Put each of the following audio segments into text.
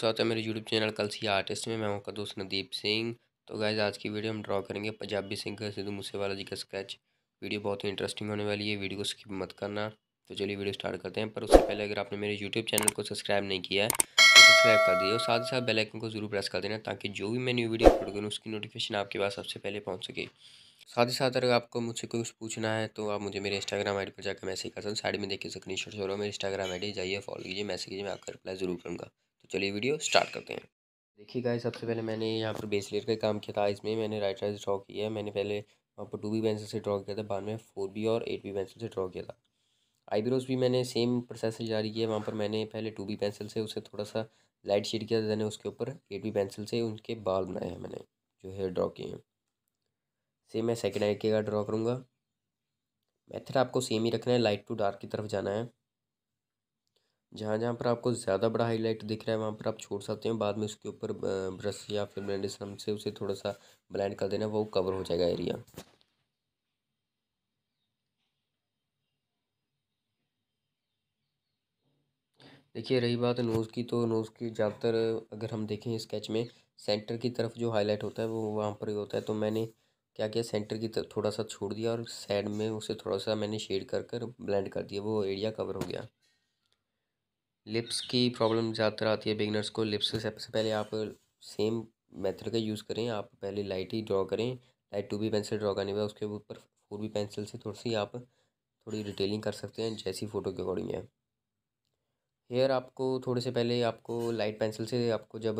स्वागत है मेरे यूट्यूब चैनल कल आर्टिस्ट में मैं हूं दोस्त नदीप सिंह तो गाइज आज की वीडियो हम ड्रॉ करेंगे पंजाबी सिंगर सिद्धू मूसेवाला जी का स्केच वीडियो बहुत ही इंटरेस्टिंग होने वाली है वीडियो को स्किप मत करना तो चलिए वीडियो स्टार्ट करते हैं पर उससे पहले अगर आपने मेरे यूट्यूब चैनल को सब्सक्राइब नहीं किया है तो सब्सक्राइब कर दिए और साथ ही साथ बेलाइकन को जरूर प्रेस कर देना ताकि जो भी मैं न्यू वीडियो अपलोड करूँ उसकी नोटिफिकेशन आपके पास सबसे पहले पहुँच सके साथ ही साथ अगर आपको मुझसे कुछ पूछना है तो आप मुझे मेरे इंस्टाग्राम आईडी पर जाकर मैसेज कर सकते हैं साइड में देखिए स्क्रीन शॉट हो रहा है मेरे इंस्टाग्राम आईडी जाइए फॉलो कीजिए मैसेज कीजिए मैं आपका रिप्लाई जरूर करूँगा चलिए वीडियो स्टार्ट करते हैं देखिए गाय सबसे पहले मैंने यहाँ पर बेस लेयर का काम किया था इसमें मैंने राइट साइड ड्रॉ किया है मैंने पहले वहाँ पर टू बी पेंसिल से ड्रॉ किया था बाद में फोर बी और एट बी पेंसिल से ड्रॉ किया था आईब्रोज भी मैंने सेम प्रोसेस से जारी किया वहाँ पर मैंने पहले टू बी पेंसिल से उसे थोड़ा सा लाइट शेड किया था मैंने उसके ऊपर एट बी पेंसिल से उनके बाल बनाए हैं मैंने जो हेयर ड्रॉ किए हैं सेम मैं सेकेंड के का ड्रॉ करूँगा मेथड आपको सेम ही रखना है लाइट टू डार्क की तरफ जाना है जहाँ जहाँ पर आपको ज़्यादा बड़ा हाईलाइट दिख रहा है वहाँ पर आप छोड़ सकते हैं बाद में उसके ऊपर ब्रश या फिर ब्लैंड से उसे थोड़ा सा ब्लैंड कर देना वो कवर हो जाएगा एरिया देखिए रही बात नोज़ की तो नोज़ की ज़्यादातर अगर हम देखें स्केच में सेंटर की तरफ जो हाईलाइट होता है वो वहाँ पर ही होता है तो मैंने क्या किया सेंटर की तरफ थोड़ा सा छोड़ दिया और साइड में उसे थोड़ा सा मैंने शेड कर कर ब्लेंड कर दिया वो एरिया कवर हो गया लिप्स की प्रॉब्लम ज़्यादातर आती है बिगनर्स को लिप्स से सबसे पहले आप सेम मेथड का यूज़ करें आप पहले लाइट ही ड्रॉ करें light two B pencil draw करने बाद उसके ऊपर फोर बी पेंसिल से थोड़ी सी आप थोड़ी डिटेलिंग कर सकते हैं जैसी फ़ोटो के अकॉर्डिंग है हेयर आपको थोड़े से पहले आपको लाइट पेंसिल से आपको जब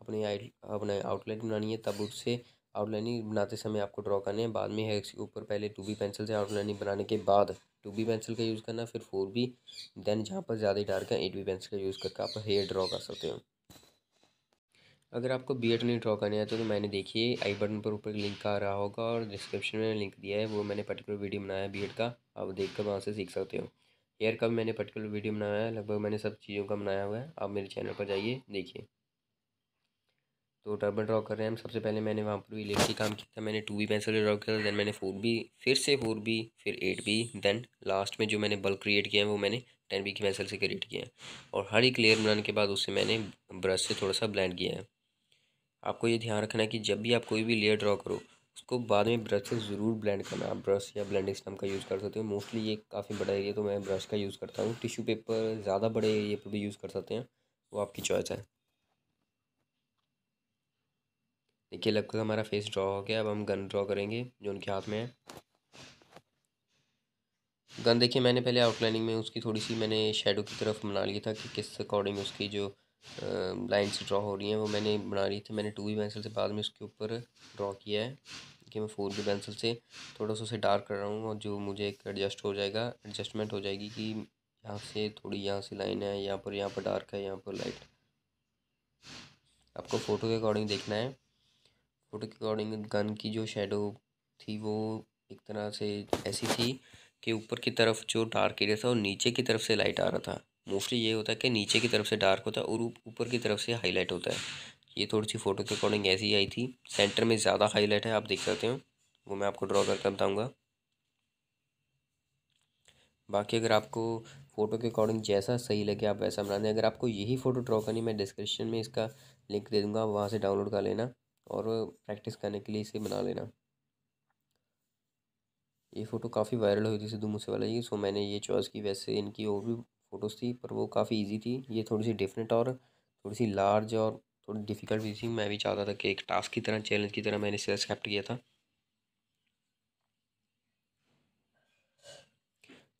अपने आइट अपने आउटलाइन बनानी है तब उससे आउटलाइनिंग बनाते समय आपको ड्रॉ करने है बाद में हेयर के ऊपर पहले टू बी पेंसिल से आउटलाइनिंग बनाने के बाद टू बी पेंसिल का यूज़ करना फिर फोर बी देन जहाँ पर ज़्यादा डार्क है एट बी पेंसिल का यूज़ करके आप हेयर ड्रॉ कर सकते हो अगर आपको बी एड नहीं ड्रॉ करने आता तो, तो मैंने देखिए आई बटन पर ऊपर लिंक आ रहा होगा और डिस्क्रिप्शन में लिंक दिया है वो मैंने पर्टिकुलर वीडियो बनाया है बी एड का आप देख कर वहाँ से सीख सकते हो हेयर का भी मैंने पर्टिकुलर वीडियो बनाया है लगभग मैंने सब चीज़ों का बनाया हुआ है आप मेरे चैनल पर जाइए देखिए तो टर्बन ड्रॉ कर रहे हैं हम सबसे पहले मैंने वहाँ पर भी इलेक्ट्रिक काम किया था मैंने टू बी पेंसिल ड्रॉ किया था दैन मैंने फोर बी फिर से फोर बी फिर एट बी दैन लास्ट में जो मैंने बल्ब क्रिएट किया है वो मैंने टेन बी की पेंसिल से क्रिएट किया है और हर एक लेयर बनाने के बाद उसे मैंने ब्रश से थोड़ा सा ब्लैंड किया है आपको ये ध्यान रखना है कि जब भी आप कोई भी लेयर ड्रॉ करो उसको बाद में ब्रश से ज़रूर ब्लेंड करना आप ब्रश या ब्लेंडिंग स्टम का यूज़ कर सकते हो मोस्टली ये काफ़ी बड़ा एरिया तो मैं ब्रश का यूज़ करता हूँ टिश्यू पेपर ज़्यादा बड़े एरिया पर भी यूज़ कर सकते हैं वो आपकी चॉइस है देखिए लगभग हमारा फेस ड्रॉ हो गया अब हम गन ड्रॉ करेंगे जो उनके हाथ में है गन देखिए मैंने पहले आउटलाइनिंग में उसकी थोड़ी सी मैंने शेडो की तरफ बना लिया था कि किस अकॉर्डिंग उसकी जो लाइन्स ड्रॉ हो रही हैं वो मैंने बना ली थी मैंने टू बी पेंसिल से बाद में उसके ऊपर ड्रॉ किया है कि मैं फोर बी पेंसिल से थोड़ा सा उसे डार्क कर रहा हूँ और जो मुझे एक एडजस्ट हो जाएगा एडजस्टमेंट हो जाएगी कि यहाँ से थोड़ी यहाँ से लाइन है यहाँ पर यहाँ पर डार्क है यहाँ पर लाइट आपको फ़ोटो के अकॉर्डिंग देखना है फोटो के अकॉर्डिंग गन की जो शेडो थी वो एक तरह से ऐसी थी कि ऊपर की तरफ जो डार्क एरिया था और नीचे की तरफ से लाइट आ रहा था मोस्टली ये होता है कि नीचे की तरफ से डार्क होता है और ऊपर की तरफ से हाईलाइट होता है ये थोड़ी सी फ़ोटो के अकॉर्डिंग ऐसी आई थी सेंटर में ज़्यादा हाईलाइट है आप देख सकते हो वो मैं आपको ड्रॉ करके बताऊँगा बाकी अगर आपको फ़ोटो के अकॉर्डिंग जैसा सही लगे आप वैसा बना दें अगर आपको यही फ़ोटो ड्रॉ करनी मैं डिस्क्रिप्शन में इसका लिंक दे दूँगा वहाँ से डाउनलोड कर लेना और प्रैक्टिस करने के लिए इसे बना लेना ये फ़ोटो काफ़ी वायरल हुई थी सिद्धू मूसे वाला की सो मैंने ये चॉइस की वैसे इनकी और भी फ़ोटोज़ थी पर वो काफ़ी इजी थी ये थोड़ी सी डिफरेंट और थोड़ी सी लार्ज और थोड़ी डिफ़िकल्ट भी थी मैं भी चाहता था कि एक टास्क की तरह चैलेंज की तरह मैंने इसे एक्सेप्ट किया था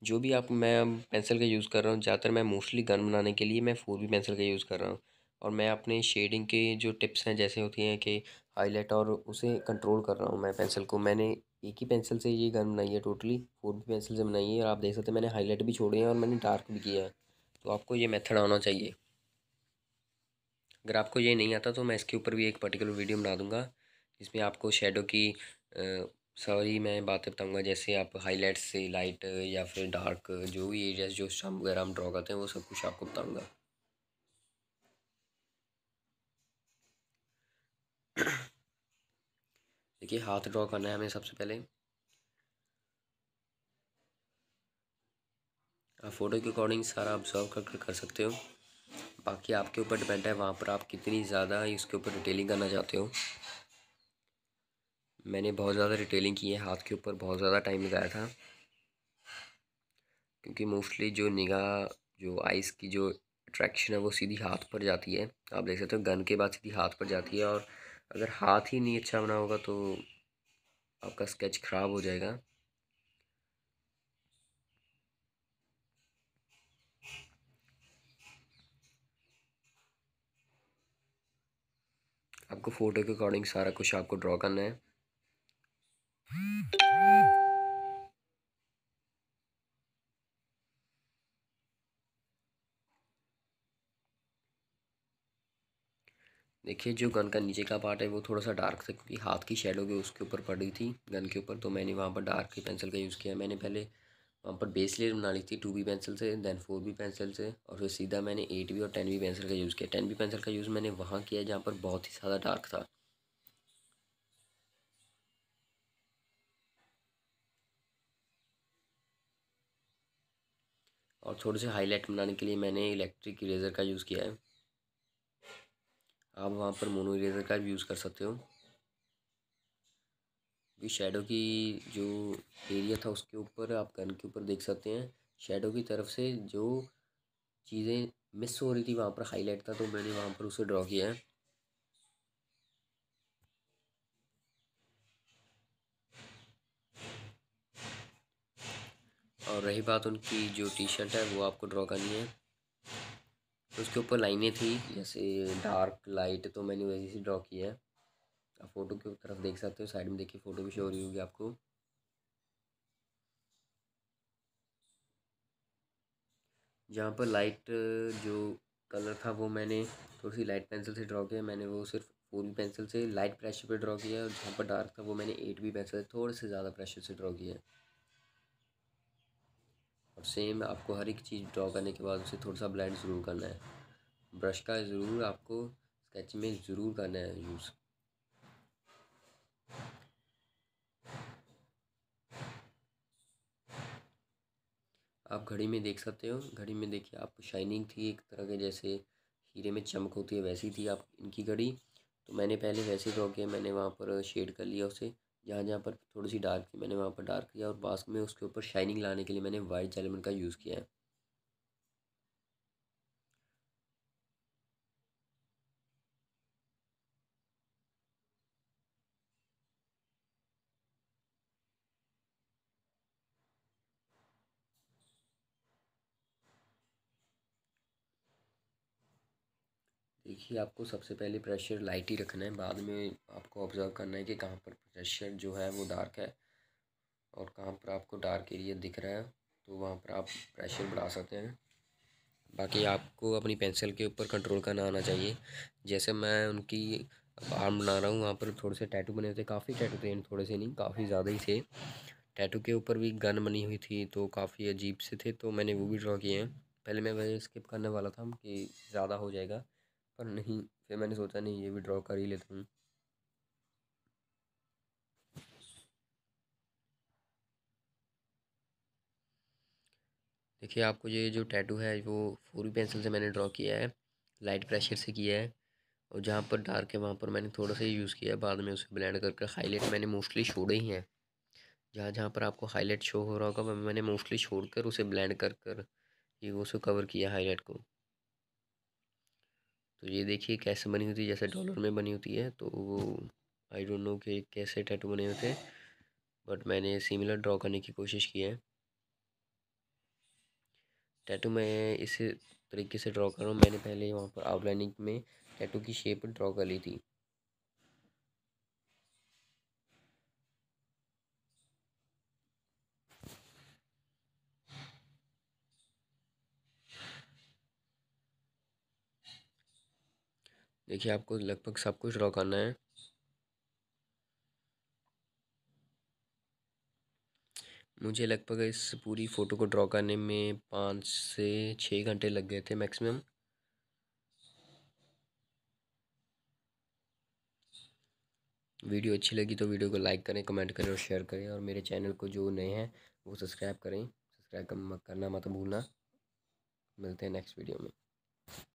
जो भी आप मैं पेंसिल का यूज़ कर रहा हूँ ज़्यादातर मैं मोस्टली गन बनाने के लिए मैं फोर बी पेंसिल का यूज़ कर रहा हूँ और मैं अपने शेडिंग के जो टिप्स हैं जैसे होती हैं कि हाईलाइट और उसे कंट्रोल कर रहा हूँ मैं पेंसिल को मैंने एक ही पेंसिल से ये गन बनाई है टोटली फोर भी पेंसिल से बनाई है और आप देख सकते हैं मैंने हाईलाइट भी छोड़े हैं और मैंने डार्क भी किया है तो आपको ये मेथड आना चाहिए अगर आपको ये नहीं आता तो मैं इसके ऊपर भी एक पर्टिकुलर वीडियो बना दूँगा जिसमें आपको शेडो की सॉरी सारी मैं बातें बताऊँगा जैसे आप हाईलाइट से लाइट या फिर डार्क जो भी एरियाज जो शाम वगैरह हम ड्रॉ करते हैं वो सब कुछ आपको बताऊँगा देखिए हाथ ड्रॉ करना है हमें सबसे पहले आप फ़ोटो के अकॉर्डिंग सारा ऑब्जर्व कर कर, सकते हो बाकी आपके ऊपर डिपेंड है वहाँ पर आप कितनी ज़्यादा इसके ऊपर डिटेलिंग करना चाहते हो मैंने बहुत ज़्यादा रिटेलिंग की है हाथ के ऊपर बहुत ज़्यादा टाइम लगाया था क्योंकि मोस्टली जो निगाह जो आइस की जो अट्रैक्शन है वो सीधी हाथ पर जाती है आप देख सकते हो गन के बाद सीधी हाथ पर जाती है और अगर हाथ ही नहीं अच्छा बना होगा तो आपका स्केच ख़राब हो जाएगा आपको फ़ोटो के अकॉर्डिंग सारा कुछ आपको ड्रॉ करना है देखिए जो गन का नीचे का पार्ट है वो थोड़ा सा डार्क था क्योंकि हाथ की शेडो भी उसके ऊपर पड़ी थी गन के ऊपर तो मैंने वहाँ पर डार्क की पेंसिल का यूज़ किया मैंने पहले वहाँ पर बेस लेयर बना ली थी टू बी पेंसिल से देन फोर बी पेंसिल से और फिर सीधा मैंने एट बी और टेन बी पेंसिल का यूज़ किया टेन बी पेंसिल का यूज़ मैंने वहाँ किया जहाँ पर बहुत ही ज़्यादा डार्क था और थोड़े से हाईलाइट बनाने के लिए मैंने इलेक्ट्रिक इरेजर का यूज़ किया है आप वहाँ पर मोनो इरेजर का भी यूज़ कर सकते हो भी शेडो की जो एरिया था उसके ऊपर आप गन के ऊपर देख सकते हैं शेडो की तरफ से जो चीज़ें मिस हो रही थी वहाँ पर हाईलाइट था तो मैंने वहाँ पर उसे ड्रॉ किया है और रही बात उनकी जो टी शर्ट है वो आपको ड्रॉ करनी है उसके ऊपर लाइनें थी जैसे डार्क लाइट तो मैंने वैसे ही ड्रॉ किया है आप फोटो की तरफ देख सकते हो साइड में देखिए फ़ोटो भी शो हो रही होगी आपको जहाँ पर लाइट जो कलर था वो मैंने थोड़ी सी लाइट पेंसिल से ड्रॉ किया मैंने वो सिर्फ फोर बी पेंसिल से लाइट प्रेशर पे ड्रॉ किया और जहाँ पर डार्क था वो मैंने एट बी पेंसिल से थोड़े से ज़्यादा प्रेशर से ड्रॉ किया सेम आपको हर एक चीज़ ड्रॉ करने के बाद उसे थोड़ा सा ब्लेंड ज़रूर करना है ब्रश का ज़रूर आपको स्केच में ज़रूर करना है यूज़ आप घड़ी में देख सकते हो घड़ी में देखिए आप शाइनिंग थी एक तरह के जैसे हीरे में चमक होती है वैसी थी आप इनकी घड़ी तो मैंने पहले वैसे ड्रॉ किया मैंने वहाँ पर शेड कर लिया उसे जहाँ जहाँ पर थोड़ी सी डार्क थी मैंने वहाँ पर डार्क किया और बास्क में उसके ऊपर शाइनिंग लाने के लिए मैंने वाइट एलिमेंट का यूज़ किया है देखिए आपको सबसे पहले प्रेशर लाइट ही रखना है बाद में आपको ऑब्ज़र्व करना है कि कहाँ पर प्रेशर जो है वो डार्क है और कहाँ पर आपको डार्क एरिया दिख रहा है तो वहाँ पर आप प्रेशर बढ़ा सकते हैं बाकी आपको अपनी पेंसिल के ऊपर कंट्रोल करना आना चाहिए जैसे मैं उनकी आर्म बना रहा हूँ वहाँ पर थोड़े से टैटू बने थे काफ़ी टैटू थे थोड़े से नहीं काफ़ी ज़्यादा ही थे टैटू के ऊपर भी गन बनी हुई थी तो काफ़ी अजीब से थे तो मैंने वो भी ड्रॉ किए हैं पहले मैं वह स्किप करने वाला था कि ज़्यादा हो जाएगा पर नहीं फिर मैंने सोचा नहीं ये भी ड्रॉ कर ही लेता हूँ देखिए आपको ये जो टैटू है वो फोरी पेंसिल से मैंने ड्रॉ किया है लाइट प्रेशर से किया है और जहाँ पर डार्क है वहाँ पर मैंने थोड़ा सा यूज़ किया है बाद में उसे ब्लेंड करके हाईलाइट मैंने मोस्टली छोड़े ही हैं जहाँ जहाँ पर आपको हाईलाइट शो हो रहा होगा मैंने मोस्टली छोड़ कर उसे ब्लेंड कर कर ये उसे कवर किया हाईलाइट को तो ये देखिए कैसे बनी होती है जैसे डॉलर में बनी होती है तो वो आई डोंट नो कि कैसे टैटू बने होते हैं बट मैंने सिमिलर ड्रॉ करने की कोशिश की है टैटू मैं इस तरीके से ड्रॉ कर रहा हूँ मैंने पहले वहाँ पर आउटलाइनिंग में टैटू की शेप ड्रॉ कर ली थी देखिए आपको लगभग सब कुछ ड्रॉ करना है मुझे लगभग इस पूरी फ़ोटो को ड्रॉ करने में पाँच से छः घंटे लग गए थे मैक्सिमम वीडियो अच्छी लगी तो वीडियो को लाइक करें कमेंट करें और शेयर करें और मेरे चैनल को जो नए हैं वो सब्सक्राइब करें सब्सक्राइब करना मत भूलना मिलते हैं नेक्स्ट वीडियो में